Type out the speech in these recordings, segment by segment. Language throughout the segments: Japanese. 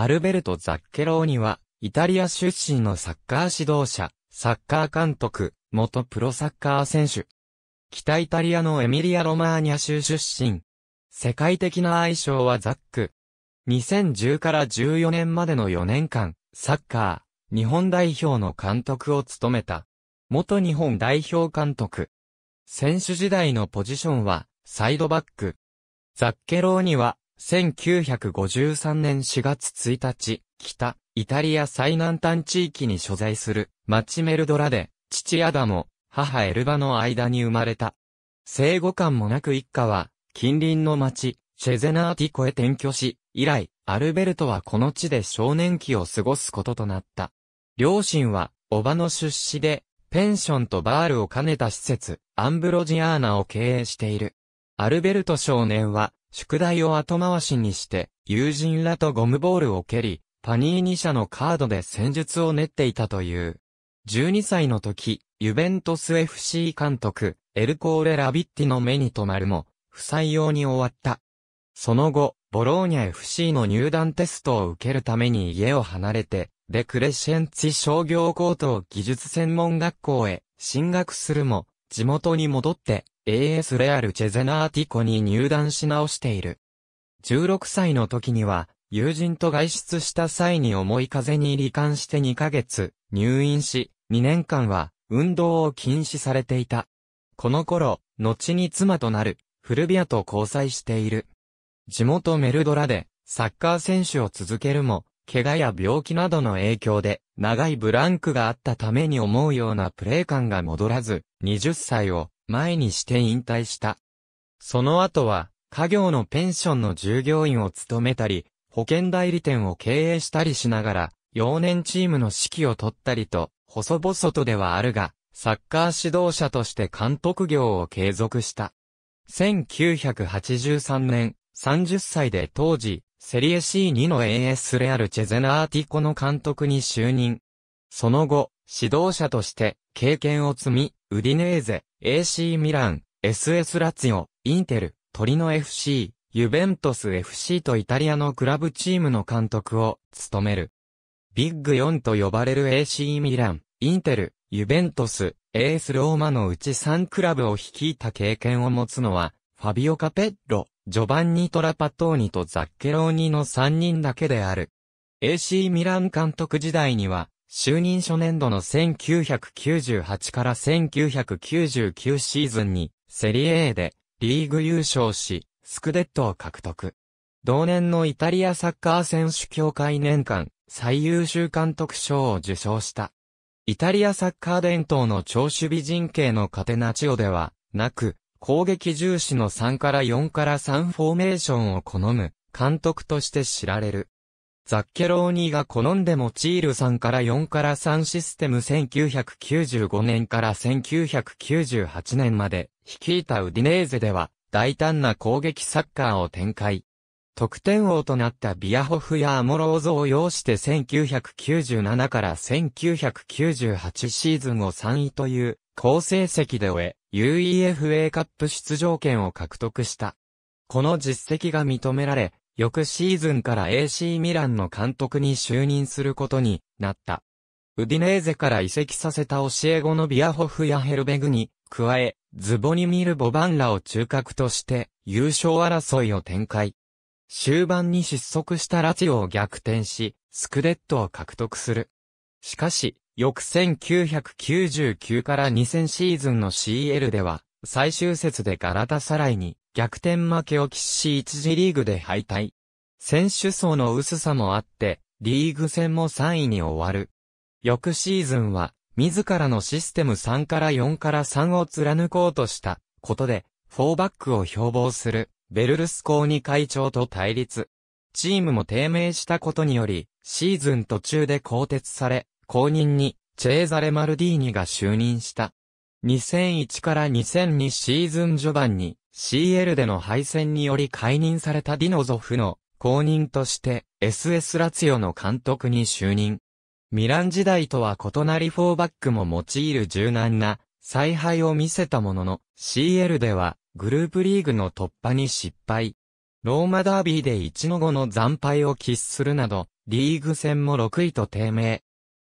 アルベルト・ザッケローニは、イタリア出身のサッカー指導者、サッカー監督、元プロサッカー選手。北イタリアのエミリア・ロマーニャ州出身。世界的な愛称はザック。2010から14年までの4年間、サッカー、日本代表の監督を務めた。元日本代表監督。選手時代のポジションは、サイドバック。ザッケローニは、1953年4月1日、北、イタリア最南端地域に所在する、マチメルドラで、父アダモ、母エルバの間に生まれた。生後間もなく一家は、近隣の町、シェゼナーティコへ転居し、以来、アルベルトはこの地で少年期を過ごすこととなった。両親は、おばの出資で、ペンションとバールを兼ねた施設、アンブロジアーナを経営している。アルベルト少年は、宿題を後回しにして、友人らとゴムボールを蹴り、パニーニ社のカードで戦術を練っていたという。12歳の時、ユベントス FC 監督、エルコーレ・ラビッティの目に留まるも、不採用に終わった。その後、ボローニャ FC の入団テストを受けるために家を離れて、デクレッシェンツィ商業高等技術専門学校へ進学するも、地元に戻って AS レアル・チェゼナーティコに入団し直している。16歳の時には、友人と外出した際に重い風に罹患して2ヶ月、入院し、2年間は、運動を禁止されていた。この頃、後に妻となる、フルビアと交際している。地元メルドラで、サッカー選手を続けるも、怪我や病気などの影響で、長いブランクがあったために思うようなプレー感が戻らず、20歳を前にして引退した。その後は、家業のペンションの従業員を務めたり、保険代理店を経営したりしながら、幼年チームの指揮を取ったりと、細々とではあるが、サッカー指導者として監督業を継続した。1983年、30歳で当時、セリエ C2 の AS レアル・チェゼナーティコの監督に就任。その後、指導者として経験を積み、ウディネーゼ、AC ミラン、SS ラツィオ、インテル、トリノ FC、ユベントス FC とイタリアのクラブチームの監督を務める。ビッグ4と呼ばれる AC ミラン、インテル、ユベントス、エースローマのうち3クラブを率いた経験を持つのは、ファビオ・カペッロ、ジョバンニ・トラパトーニとザッケローニの3人だけである。AC ミラン監督時代には、就任初年度の1998から1999シーズンにセリエ A でリーグ優勝し、スクデットを獲得。同年のイタリアサッカー選手協会年間最優秀監督賞を受賞した。イタリアサッカー伝統の長守備陣形のカテナチオではなく、攻撃重視の3から4から3フォーメーションを好む監督として知られる。ザッケローニーが好んで用いる3から4から3システム1995年から1998年まで率いたウディネーゼでは大胆な攻撃サッカーを展開。得点王となったビアホフやアモローゾを要して1997から1998シーズンを3位という好成績で終え、UEFA カップ出場権を獲得した。この実績が認められ、翌シーズンから AC ミランの監督に就任することになった。ウディネーゼから移籍させた教え子のビアホフやヘルベグに、加え、ズボニミル・ボバンラを中核として、優勝争いを展開。終盤に失速したラチオを逆転し、スクデットを獲得する。しかし、翌1999から2000シーズンの CL では、最終節でガラタサライに逆転負けを喫し1次リーグで敗退。選手層の薄さもあって、リーグ戦も3位に終わる。翌シーズンは、自らのシステム3から4から3を貫こうとしたことで、4バックを標榜する、ベルルスコーニ会長と対立。チームも低迷したことにより、シーズン途中で更迭され、後任に、チェーザレ・マルディーニが就任した。2001から2002シーズン序盤に、CL での敗戦により解任されたディノゾフの後任として SS ラツィオの監督に就任。ミラン時代とは異なりフォーバックも用いる柔軟な采配を見せたものの CL ではグループリーグの突破に失敗。ローマダービーで1の5の惨敗を喫するなど、リーグ戦も6位と低迷。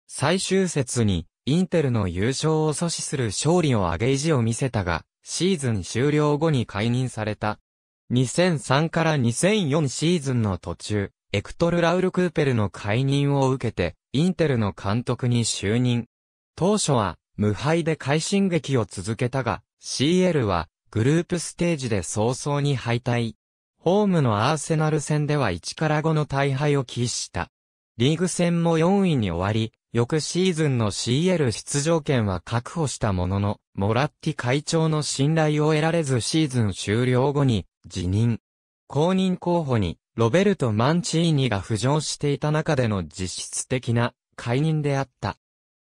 最終節に、インテルの優勝を阻止する勝利を挙げ意地を見せたが、シーズン終了後に解任された。2003から2004シーズンの途中、エクトル・ラウル・クーペルの解任を受けて、インテルの監督に就任。当初は、無敗で快進撃を続けたが、CL は、グループステージで早々に敗退。ホームのアーセナル戦では1から5の大敗を喫した。リーグ戦も4位に終わり、翌シーズンの CL 出場権は確保したものの、モラッティ会長の信頼を得られずシーズン終了後に辞任。公認候補に、ロベルト・マンチーニが浮上していた中での実質的な解任であった。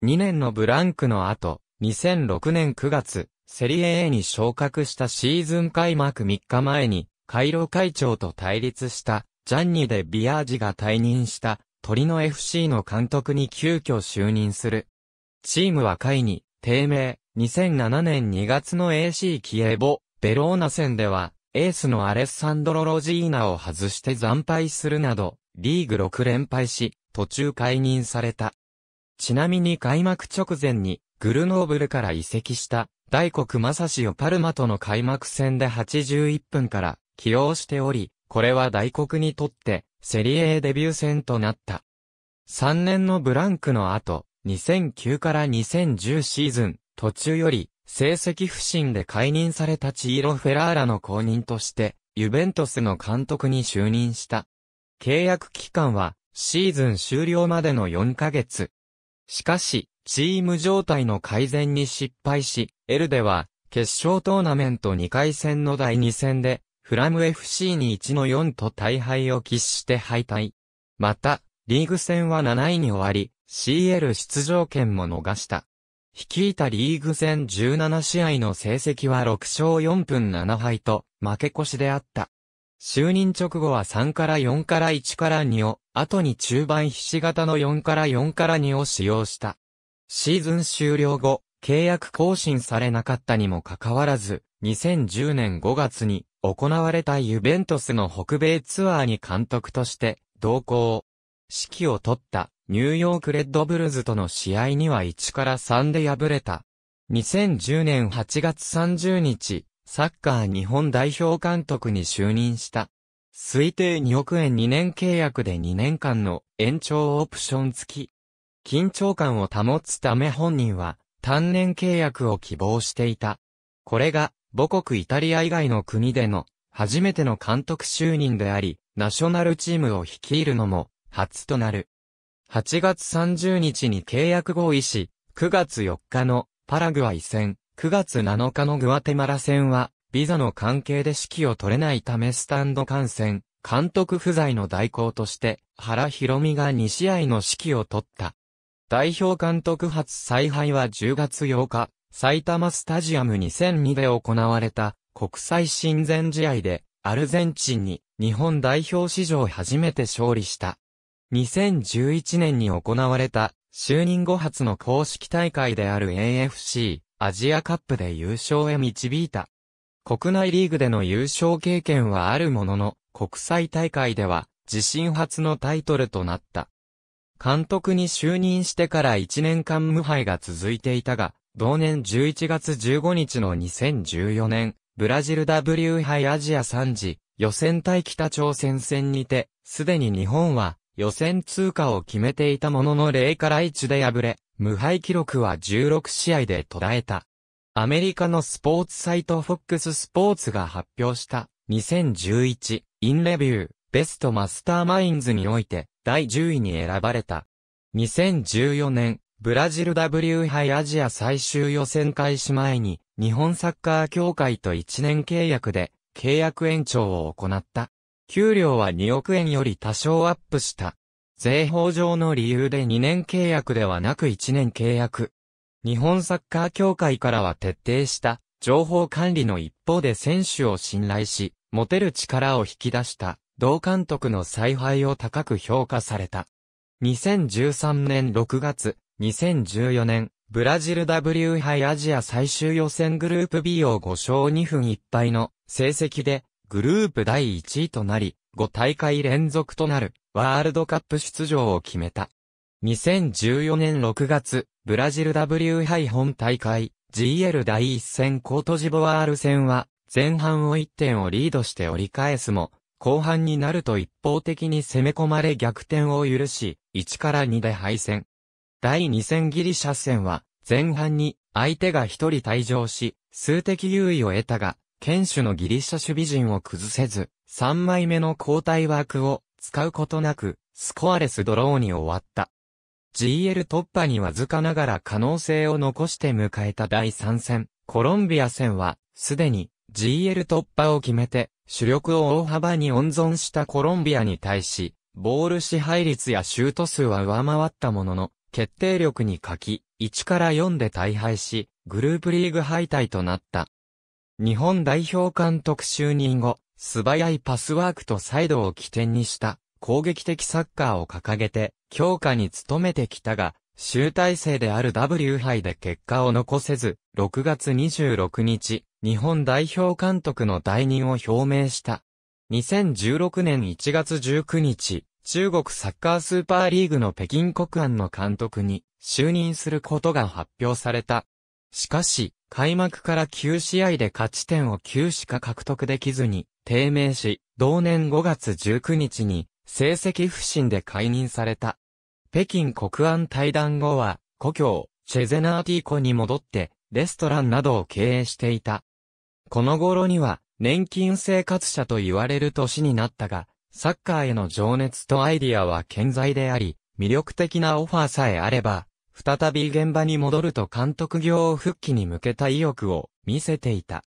2年のブランクの後、2006年9月、セリエ A に昇格したシーズン開幕3日前に、カイロ会長と対立した、ジャンニでビアージが退任した、鳥の FC の監督に急遽就任する。チームは会に、低迷、2007年2月の AC キエボ、ベローナ戦では、エースのアレッサンドロ・ロジーナを外して惨敗するなど、リーグ6連敗し、途中解任された。ちなみに開幕直前に、グルノーブルから移籍した、大黒正史をパルマとの開幕戦で81分から起用しており、これは大黒にとって、セリエデビュー戦となった。3年のブランクの後、2009から2010シーズン、途中より、成績不振で解任されたチーロ・フェラーラの後任として、ユベントスの監督に就任した。契約期間は、シーズン終了までの4ヶ月。しかし、チーム状態の改善に失敗し、エルでは、決勝トーナメント2回戦の第2戦で、フラム FC に1の4と大敗を喫して敗退。また、リーグ戦は7位に終わり、CL 出場権も逃した。率いたリーグ戦17試合の成績は6勝4分7敗と負け越しであった。就任直後は3から4から1から2を、後に中盤ひし形の4から4から2を使用した。シーズン終了後、契約更新されなかったにもかかわらず、2010年5月に行われたユベントスの北米ツアーに監督として同行、指揮を取ったニューヨークレッドブルズとの試合には1から3で敗れた。2010年8月30日、サッカー日本代表監督に就任した。推定2億円2年契約で2年間の延長オプション付き。緊張感を保つため本人は単年契約を希望していた。これが母国イタリア以外の国での初めての監督就任であり、ナショナルチームを率いるのも初となる。8月30日に契約合意し、9月4日のパラグアイ戦、9月7日のグアテマラ戦は、ビザの関係で指揮を取れないためスタンド観戦、監督不在の代行として、原博美が2試合の指揮を取った。代表監督初采配は10月8日、埼玉スタジアム2002で行われた国際親善試合で、アルゼンチンに日本代表史上初めて勝利した。2011年に行われた、就任後初の公式大会である AFC、アジアカップで優勝へ導いた。国内リーグでの優勝経験はあるものの、国際大会では、自身初のタイトルとなった。監督に就任してから1年間無敗が続いていたが、同年11月15日の2014年、ブラジル W 杯アジア3次予選対北朝鮮戦にて、すでに日本は予選通過を決めていたものの0から1で敗れ、無敗記録は16試合で途絶えた。アメリカのスポーツサイト FOX スポーツが発表した2011インレビューベストマスターマインズにおいて第10位に選ばれた。2014年ブラジル W 杯アジア最終予選開始前に日本サッカー協会と1年契約で契約延長を行った。給料は2億円より多少アップした。税法上の理由で2年契約ではなく1年契約。日本サッカー協会からは徹底した情報管理の一方で選手を信頼し、持てる力を引き出した同監督の采配を高く評価された。2013年6月、2014年、ブラジル W 杯アジア最終予選グループ B を5勝2分1敗の成績でグループ第1位となり、5大会連続となるワールドカップ出場を決めた。2014年6月、ブラジル W 杯本大会 GL 第1戦コートジボワール戦は前半を1点をリードして折り返すも、後半になると一方的に攻め込まれ逆転を許し、1から2で敗戦。第2戦ギリシャ戦は前半に相手が1人退場し、数的優位を得たが、剣手のギリシャ守備陣を崩せず、3枚目の交代枠を使うことなく、スコアレスドローに終わった。GL 突破にわずかながら可能性を残して迎えた第3戦、コロンビア戦は、すでに GL 突破を決めて、主力を大幅に温存したコロンビアに対し、ボール支配率やシュート数は上回ったものの、決定力に欠き、1から4で大敗し、グループリーグ敗退となった。日本代表監督就任後、素早いパスワークとサイドを起点にした攻撃的サッカーを掲げて強化に努めてきたが、集大成である W 杯で結果を残せず、6月26日、日本代表監督の退任を表明した。2016年1月19日、中国サッカースーパーリーグの北京国安の監督に就任することが発表された。しかし、開幕から9試合で勝ち点を9しか獲得できずに、低迷し、同年5月19日に、成績不振で解任された。北京国安対談後は、故郷、チェゼナーティーコに戻って、レストランなどを経営していた。この頃には、年金生活者と言われる年になったが、サッカーへの情熱とアイディアは健在であり、魅力的なオファーさえあれば、再び現場に戻ると監督業を復帰に向けた意欲を見せていた。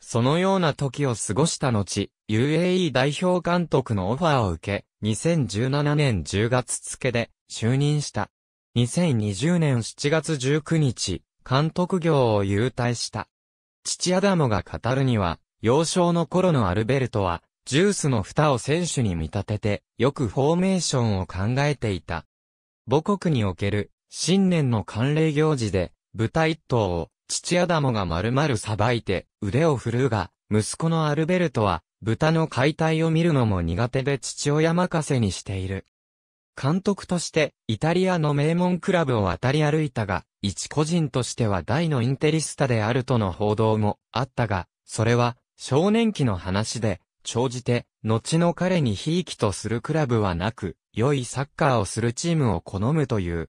そのような時を過ごした後、UAE 代表監督のオファーを受け、2017年10月付で就任した。2020年7月19日、監督業を優退した。父アダモが語るには、幼少の頃のアルベルトは、ジュースの蓋を選手に見立てて、よくフォーメーションを考えていた。母国における新年の慣例行事で、豚一頭を、父アダモが丸々さばいて、腕を振るうが、息子のアルベルトは、豚の解体を見るのも苦手で父親任せにしている。監督として、イタリアの名門クラブを渡り歩いたが、一個人としては大のインテリスタであるとの報道もあったが、それは、少年期の話で、長じて、後の彼にひいきとするクラブはなく、良いサッカーをするチームを好むという、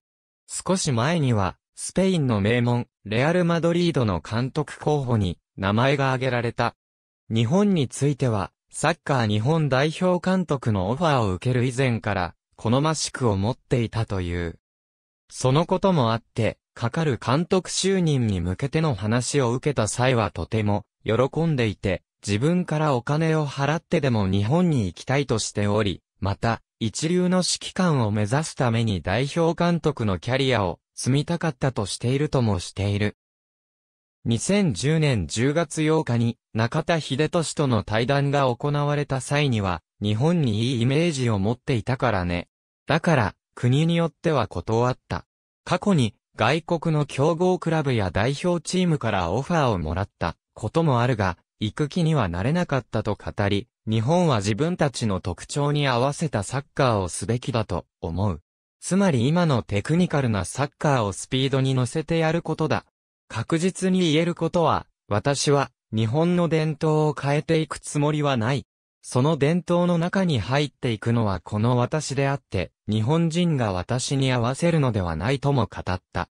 少し前には、スペインの名門、レアル・マドリードの監督候補に名前が挙げられた。日本については、サッカー日本代表監督のオファーを受ける以前から、好ましく思っていたという。そのこともあって、かかる監督就任に向けての話を受けた際はとても、喜んでいて、自分からお金を払ってでも日本に行きたいとしており、また、一流の指揮官を目指すために代表監督のキャリアを積みたかったとしているともしている。2010年10月8日に中田秀俊との対談が行われた際には、日本にいいイメージを持っていたからね。だから、国によっては断った。過去に、外国の強豪クラブや代表チームからオファーをもらったこともあるが、行く気にはなれなかったと語り、日本は自分たちの特徴に合わせたサッカーをすべきだと思う。つまり今のテクニカルなサッカーをスピードに乗せてやることだ。確実に言えることは、私は日本の伝統を変えていくつもりはない。その伝統の中に入っていくのはこの私であって、日本人が私に合わせるのではないとも語った。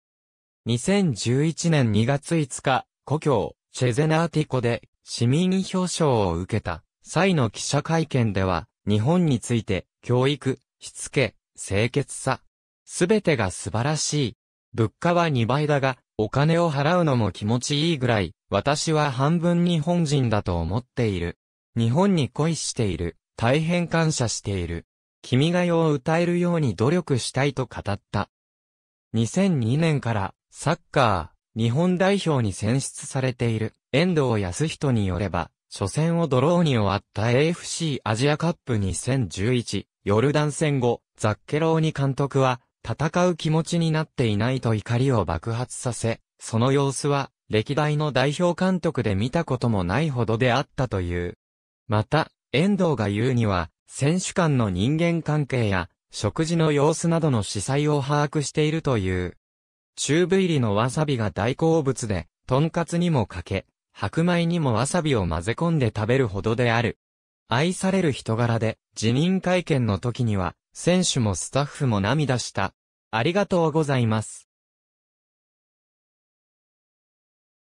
2011年2月5日、故郷、チェゼナーティコで市民表彰を受けた際の記者会見では、日本について、教育、しつけ、清潔さ、すべてが素晴らしい。物価は2倍だが、お金を払うのも気持ちいいぐらい、私は半分日本人だと思っている。日本に恋している。大変感謝している。君が代を歌えるように努力したいと語った。2002年からサッカー、日本代表に選出されている遠藤康人によれば、初戦をドローに終わった AFC アジアカップ2011ヨルダン戦後、ザッケローニ監督は戦う気持ちになっていないと怒りを爆発させ、その様子は歴代の代表監督で見たこともないほどであったという。また、遠藤が言うには、選手間の人間関係や、食事の様子などの司祭を把握しているという。チューブ入りのわさびが大好物で、とんかつにもかけ、白米にもわさびを混ぜ込んで食べるほどである。愛される人柄で、辞任会見の時には、選手もスタッフも涙した。ありがとうございます。